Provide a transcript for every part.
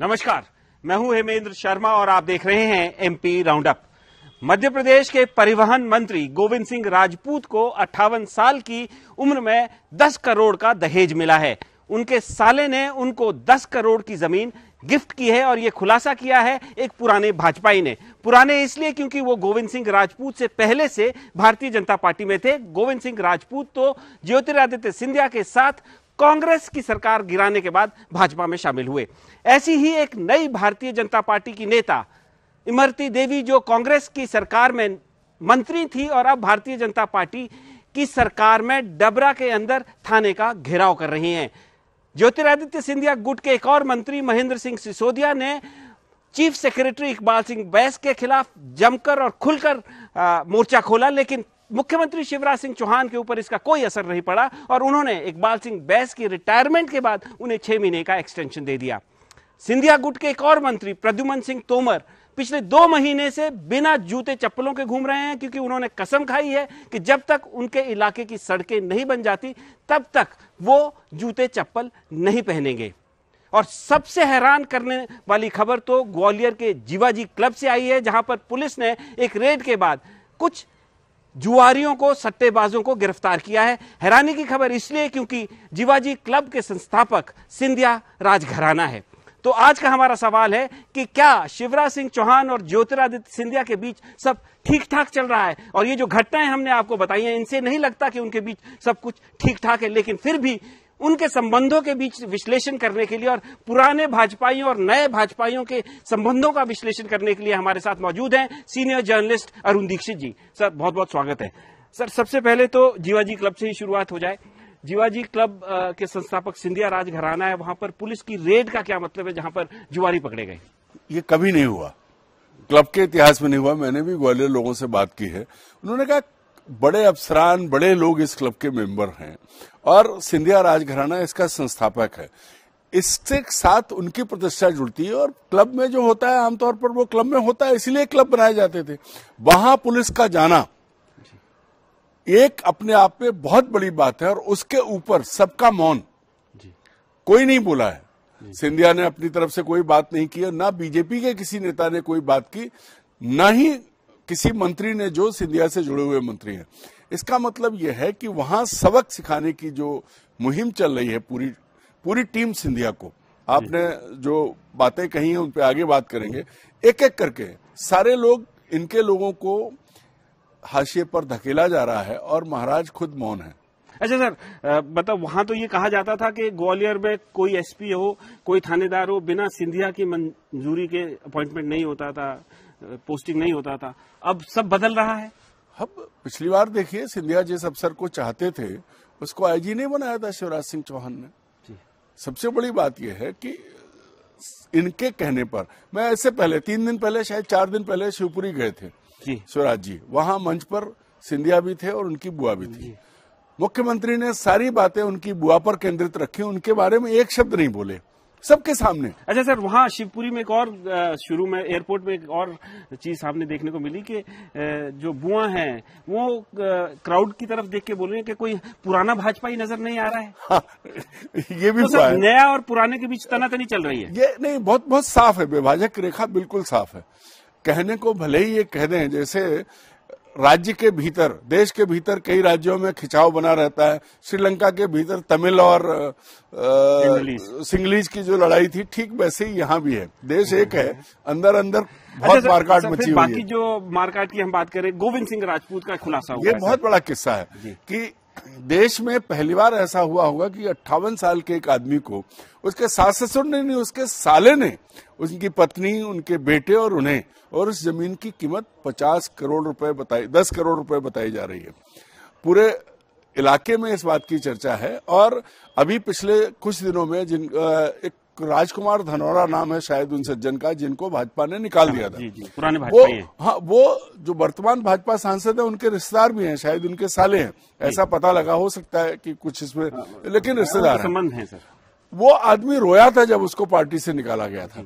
नमस्कार मैं हूं हेमेंद्र शर्मा और आप देख रहे हैं एमपी राउंडअप मध्य प्रदेश के परिवहन मंत्री गोविंद सिंह राजपूत को अट्ठावन साल की उम्र में 10 करोड़ का दहेज मिला है उनके साले ने उनको 10 करोड़ की जमीन गिफ्ट की है और ये खुलासा किया है एक पुराने भाजपाई ने पुराने इसलिए क्योंकि वो गोविंद सिंह राजपूत से पहले से भारतीय जनता पार्टी में थे गोविंद सिंह राजपूत तो ज्योतिरादित्य सिंधिया के साथ कांग्रेस की सरकार गिराने के बाद भाजपा में शामिल हुए ऐसी ही एक नई भारतीय जनता पार्टी की नेता इमरती देवी जो कांग्रेस की सरकार में मंत्री थी और अब भारतीय जनता पार्टी की सरकार में डबरा के अंदर थाने का घेराव कर रही हैं ज्योतिरादित्य सिंधिया गुट के एक और मंत्री महेंद्र सिंह सिसोदिया ने चीफ सेक्रेटरी इकबाल सिंह बैस के खिलाफ जमकर और खुलकर मोर्चा खोला लेकिन मुख्यमंत्री शिवराज सिंह चौहान के ऊपर इसका कोई असर नहीं पड़ा और उन्होंने इकबाल सिंह बैस की रिटायरमेंट के बाद उन्हें छह महीने का एक्सटेंशन दे दिया सिंधिया गुट के एक और मंत्री प्रद्युमन सिंह तोमर पिछले दो महीने से बिना जूते चप्पलों के घूम रहे हैं क्योंकि उन्होंने कसम खाई है कि जब तक उनके इलाके की सड़कें नहीं बन जाती तब तक वो जूते चप्पल नहीं पहनेंगे और सबसे हैरान करने वाली खबर तो ग्वालियर के जीवाजी क्लब से आई है जहां पर पुलिस ने एक रेड के बाद कुछ जुआरियों को सट्टेबाजों को गिरफ्तार किया है हैरानी की खबर इसलिए क्योंकि जीवाजी क्लब के संस्थापक सिंधिया राजघराना है तो आज का हमारा सवाल है कि क्या शिवराज सिंह चौहान और ज्योतिरादित्य सिंधिया के बीच सब ठीक ठाक चल रहा है और ये जो घटनाएं हमने आपको बताई हैं इनसे नहीं लगता कि उनके बीच सब कुछ ठीक ठाक है लेकिन फिर भी उनके संबंधों के बीच विश्लेषण करने के लिए और पुराने भाजपाइयों और नए भाजपाइयों के संबंधों का विश्लेषण करने के लिए हमारे साथ मौजूद हैं senior journalist Arun Dixit ji sir बहुत बहुत स्वागत है सर सबसे पहले तो जीवाजी क्लब से ही शुरुआत हो जाए जीवाजी क्लब के संस्थापक सिंधिया राज घराना है वहां पर पुलिस की रेड का क्या मतलब है जहां पर जुआरी पकड़े गए ये कभी नहीं हुआ क्लब के इतिहास में नहीं हुआ मैंने भी ग्वालियर लोगों से बात की है उन्होंने कहा बड़े अफसरान बड़े लोग इस क्लब के मेंबर हैं और सिंधिया राजघराना इसका संस्थापक है इसके साथ उनकी प्रतिष्ठा जुड़ती है और क्लब में जो होता है आमतौर पर वो क्लब में होता है इसलिए क्लब बनाए जाते थे वहां पुलिस का जाना एक अपने आप में बहुत बड़ी बात है और उसके ऊपर सबका मौन कोई नहीं बोला है सिंधिया ने अपनी तरफ से कोई बात नहीं की और ना बीजेपी के किसी नेता ने कोई बात की ना ही किसी मंत्री ने जो सिंधिया से जुड़े हुए मंत्री हैं इसका मतलब यह है कि वहां सबक सिखाने की जो मुहिम चल रही है पूरी पूरी टीम सिंधिया को आपने जो बातें कही हैं उन पर आगे बात करेंगे एक एक करके सारे लोग इनके लोगों को हाशिए पर धकेला जा रहा है और महाराज खुद मौन है अच्छा सर मतलब वहां तो ये कहा जाता था कि ग्वालियर में कोई एसपी हो कोई थानेदार हो बिना सिंधिया की मंजूरी के अपॉइंटमेंट नहीं होता था पोस्टिंग नहीं होता था अब सब बदल रहा है हम पिछली बार देखिए सिंधिया जिस अफसर को चाहते थे उसको आईजी नहीं बनाया था शिवराज सिंह चौहान ने सबसे बड़ी बात यह है कि इनके कहने पर मैं ऐसे पहले तीन दिन पहले शायद चार दिन पहले शिवपुरी गए थे शिवराज जी वहां मंच पर सिंधिया भी थे और उनकी बुआ भी थी मुख्यमंत्री ने सारी बातें उनकी बुआ पर केंद्रित रखी उनके बारे में एक शब्द नहीं बोले सबके सामने अच्छा सर वहाँ शिवपुरी में एक और शुरू में एयरपोर्ट में एक और चीज सामने देखने को मिली कि जो बुआ है वो क्राउड की तरफ देख के बोल रहे हैं कि कोई पुराना भाजपा ही नजर नहीं आ रहा है हाँ, ये भी तो सर, नया और पुराने के बीच तनातनी चल रही है ये नहीं बहुत बहुत साफ है विभाजक रेखा बिल्कुल साफ है कहने को भले ही ये कह दें जैसे राज्य के भीतर देश के भीतर कई राज्यों में खिंचाव बना रहता है श्रीलंका के भीतर तमिल और सिंगलीज की जो लड़ाई थी ठीक वैसे ही यहाँ भी है देश हम्म। एक है अंदर अंदर अच्छा, बहुत अच्छा मारकाट मची हुई बाकी जो मारकाट की हम बात करें गोविंद सिंह राजपूत का खुलासा ये बहुत बड़ा किस्सा है कि देश में पहली बार ऐसा हुआ होगा कि अट्ठावन साल के एक आदमी को उसके सास ससुर ने नहीं उसके साले ने उनकी पत्नी उनके बेटे और उन्हें और उस जमीन की कीमत पचास करोड़ रुपए बताई दस करोड़ रुपए बताई जा रही है पूरे इलाके में इस बात की चर्चा है और अभी पिछले कुछ दिनों में जिन एक राजकुमार धनौरा नाम है शायद उन सज्जन का जिनको भाजपा ने निकाल हाँ, दिया था जी, जी, पुराने वो हाँ वो जो वर्तमान भाजपा सांसद है उनके रिश्तेदार भी हैं शायद उनके साले हैं ऐसा पता लगा हो सकता है कि कुछ इसमें हाँ, हाँ। लेकिन रिश्तेदार संबंध है सर वो आदमी रोया था जब उसको पार्टी से निकाला गया था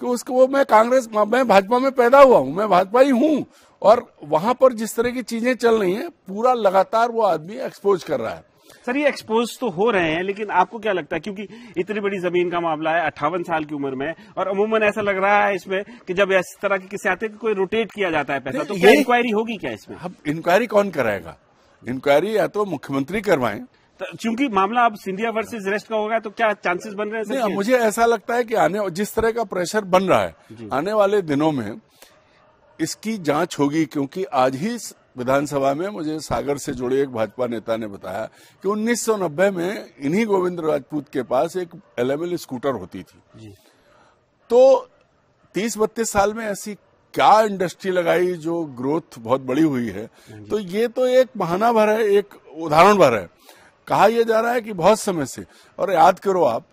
कि उसको वो मैं कांग्रेस मैं भाजपा में पैदा हुआ हूँ मैं भाजपा ही हूँ और वहां पर जिस तरह की चीजें चल रही हैं पूरा लगातार वो आदमी एक्सपोज कर रहा है सर ये एक्सपोज तो हो रहे हैं लेकिन आपको क्या लगता है क्योंकि इतनी बड़ी जमीन का मामला है अट्ठावन साल की उम्र में और अमूमन ऐसा लग रहा है इसमें कि जब इस तरह के किसी आते हैं कि कोई रोटेट किया जाता है पैसा तो ये इंक्वायरी होगी क्या इसमें अब इंक्वायरी कौन कराएगा इंक्वायरी या तो मुख्यमंत्री करवाएं क्योंकि तो मामला अब सिंधिया वर्सेज रेस्ट का होगा तो क्या चांसेस बन रहे हैं मुझे ऐसा लगता है कि आने जिस तरह का प्रेशर बन रहा है आने वाले दिनों में इसकी जांच होगी क्योंकि आज ही विधानसभा में मुझे सागर से जुड़े एक भाजपा नेता ने बताया कि 1990 में इन्हीं गोविंद राजपूत के पास एक एलएमएल स्कूटर होती थी तो तीस बत्तीस साल में ऐसी क्या इंडस्ट्री लगाई जो ग्रोथ बहुत बड़ी हुई है हाँ तो ये तो एक महाना भर है एक उदाहरण भर है कहा यह जा रहा है कि बहुत समय से और याद करो आप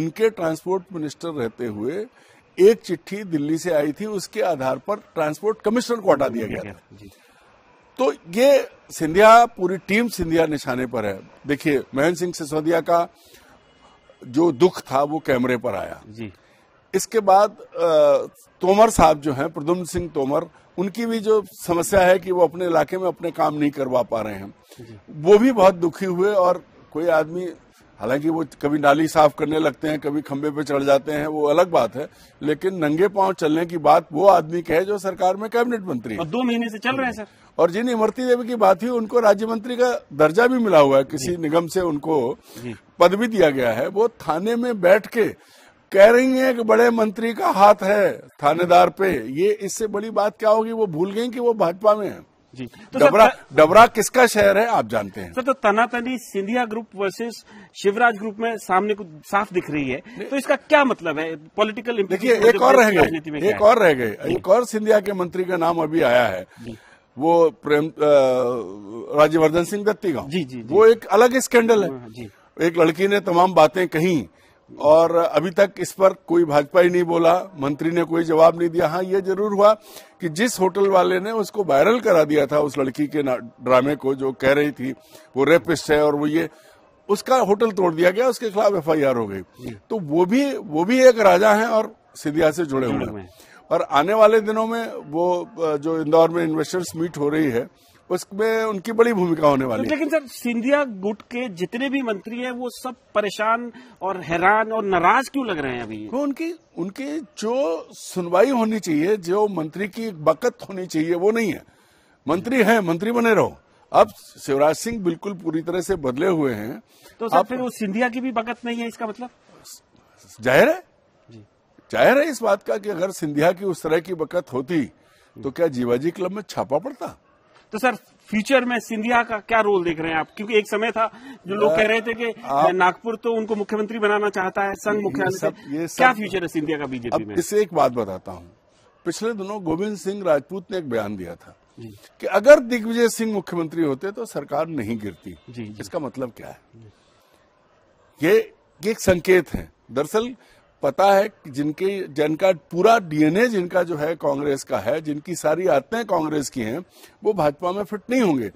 इनके ट्रांसपोर्ट मिनिस्टर रहते हुए एक चिट्ठी दिल्ली से आई थी उसके आधार पर ट्रांसपोर्ट कमिश्नर को हटा दिया गया था तो ये सिंधिया पूरी टीम सिंधिया निशाने पर है देखिए महेंद्र सिंह सिसोदिया का जो दुख था वो कैमरे पर आया जी इसके बाद तोमर साहब जो हैं प्रदुम्न सिंह तोमर उनकी भी जो समस्या है कि वो अपने इलाके में अपने काम नहीं करवा पा रहे हैं वो भी बहुत दुखी हुए और कोई आदमी हालांकि वो कभी नाली साफ करने लगते हैं कभी खंबे पे चढ़ जाते हैं वो अलग बात है लेकिन नंगे पांव चलने की बात वो आदमी कहे जो सरकार में कैबिनेट मंत्री दो महीने से चल रहे हैं सर और जिन इमरती देवी की बात हुई उनको राज्य मंत्री का दर्जा भी मिला हुआ है किसी निगम से उनको पद भी दिया गया है वो थाने में बैठ के कह रही है कि बड़े मंत्री का हाथ है थानेदार पे ये इससे बड़ी बात क्या होगी वो भूल गई कि वो भाजपा में है जी तो डबरा डबरा किसका शहर है आप जानते हैं सर तो तनातनी Scindia group versus Shivraj group में सामने को साफ दिख रही है तो इसका क्या मतलब है पॉलिटिकल देखिए एक और रह गए एक और रह गए एक और सिंधिया के मंत्री का नाम अभी आया है वो प्रेम राज्यवर्धन सिंह दत्ती का जी, जी, जी वो एक अलग स्कैंडल है हाँ, हाँ, जी। एक लड़की ने तमाम बातें कही और अभी तक इस पर कोई भाजपा ही नहीं बोला मंत्री ने कोई जवाब नहीं दिया हाँ ये जरूर हुआ कि जिस होटल वाले ने उसको वायरल करा दिया था उस लड़की के ड्रामे को जो कह रही थी वो रेपिस्ट है और वो ये उसका होटल तोड़ दिया गया उसके खिलाफ एफआईआर हो गई तो वो भी वो भी एक राजा है और सिद्धिया से जुड़े हुए हैं और आने वाले दिनों में वो जो इंदौर में इन्वेस्टर्स मीट हो रही है उसमें उनकी बड़ी भूमिका होने वाली है लेकिन सर सिंधिया गुट के जितने भी मंत्री हैं वो सब परेशान और हैरान और नाराज क्यों लग रहे हैं अभी वो उनकी उनकी जो सुनवाई होनी चाहिए जो मंत्री की बकत होनी चाहिए वो नहीं है मंत्री है मंत्री बने रहो अब शिवराज सिंह बिल्कुल पूरी तरह से बदले हुए हैं तो सर आप... फिर वो सिंधिया की भी बकत नहीं है इसका मतलब जाहिर है जाहिर है इस बात का कि अगर सिंधिया की उस तरह की बकत होती तो क्या जीवाजी क्लब में छापा पड़ता तो सर फ्यूचर में सिंधिया का क्या रोल देख रहे हैं आप क्योंकि एक समय था जो लोग कह रहे थे कि नागपुर तो उनको मुख्यमंत्री बनाना चाहता है संघ मुख्यमंत्री क्या फ्यूचर है सिंधिया का बीजेपी में इसे एक बात बताता हूँ पिछले दिनों गोविंद सिंह राजपूत ने एक बयान दिया था कि अगर दिग्विजय सिंह मुख्यमंत्री होते तो सरकार नहीं गिरती जी, जी। इसका मतलब क्या है ये, ये एक संकेत है दरअसल पता है कि जिनके जिनका पूरा डीएनए जिनका जो है कांग्रेस का है जिनकी सारी आदतें कांग्रेस की हैं वो भाजपा में फिट नहीं होंगे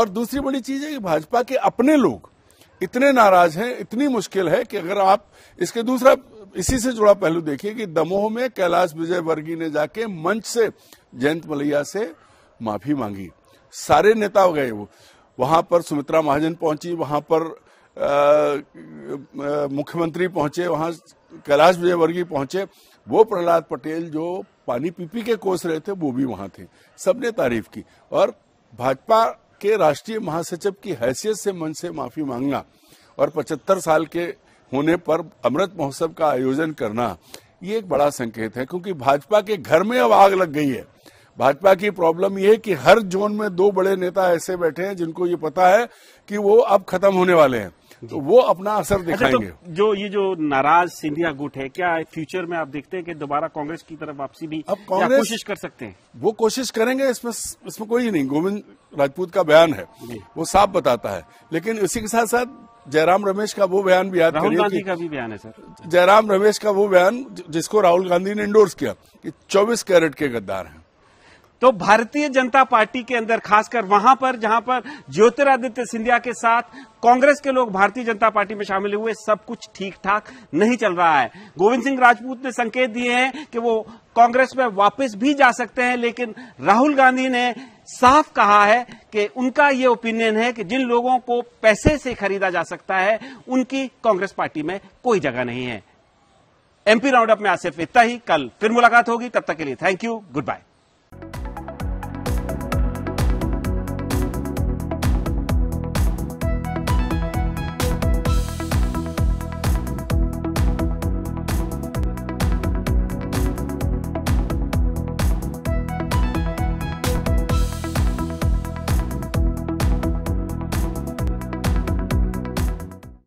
और दूसरी बड़ी चीज है कि भाजपा के अपने लोग इतने नाराज हैं इतनी मुश्किल है कि अगर आप इसके दूसरा इसी से जुड़ा पहलू देखिए कि दमोह में कैलाश विजय वर्गीय ने जाके मंच से जयंत मलैया से माफी मांगी सारे नेता गए वो वहां पर सुमित्रा महाजन पहुंची वहां पर मुख्यमंत्री पहुंचे वहां कैलाश विजयवर्गीय पहुंचे वो प्रहलाद पटेल जो पानी पीपी के कोस रहे थे वो भी वहां थे सबने तारीफ की और भाजपा के राष्ट्रीय महासचिव की हैसियत से मन से माफी मांगना और 75 साल के होने पर अमृत महोत्सव का आयोजन करना ये एक बड़ा संकेत है क्योंकि भाजपा के घर में अब आग लग गई है भाजपा की प्रॉब्लम यह है कि हर जोन में दो बड़े नेता ऐसे बैठे हैं जिनको ये पता है कि वो अब खत्म होने वाले हैं तो वो अपना असर अच्छा, तो दिखाएंगे तो जो ये जो नाराज सिंधिया गुट है क्या फ्यूचर में आप देखते हैं कि दोबारा कांग्रेस की तरफ वापसी भी अब कांग्रेस कोशिश कर सकते हैं वो कोशिश करेंगे इसमें इसमें कोई नहीं गोविंद राजपूत का बयान है वो साफ बताता है लेकिन इसी के साथ साथ जयराम रमेश का वो बयान भी याद राहुल गांधी का भी बयान है सर जयराम रमेश का वो बयान जिसको राहुल गांधी ने इंडोर्स किया कि 24 कैरेट के गद्दार हैं तो भारतीय जनता पार्टी के अंदर खासकर वहां पर जहां पर ज्योतिरादित्य सिंधिया के साथ कांग्रेस के लोग भारतीय जनता पार्टी में शामिल हुए सब कुछ ठीक ठाक नहीं चल रहा है गोविंद सिंह राजपूत ने संकेत दिए हैं कि वो कांग्रेस में वापस भी जा सकते हैं लेकिन राहुल गांधी ने साफ कहा है कि उनका ये ओपिनियन है कि जिन लोगों को पैसे से खरीदा जा सकता है उनकी कांग्रेस पार्टी में कोई जगह नहीं है एमपी राउंडअप में आज सिर्फ इतना ही कल फिर मुलाकात होगी तब तक के लिए थैंक यू गुड बाय